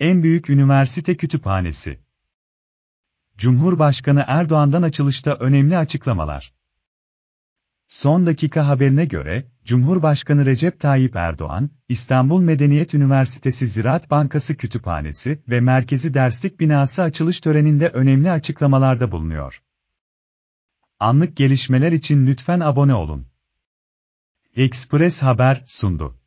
en büyük üniversite kütüphanesi. Cumhurbaşkanı Erdoğan'dan açılışta önemli açıklamalar. Son dakika haberine göre, Cumhurbaşkanı Recep Tayyip Erdoğan, İstanbul Medeniyet Üniversitesi Ziraat Bankası Kütüphanesi ve Merkezi Derslik Binası açılış töreninde önemli açıklamalarda bulunuyor. Anlık gelişmeler için lütfen abone olun. Express Haber sundu.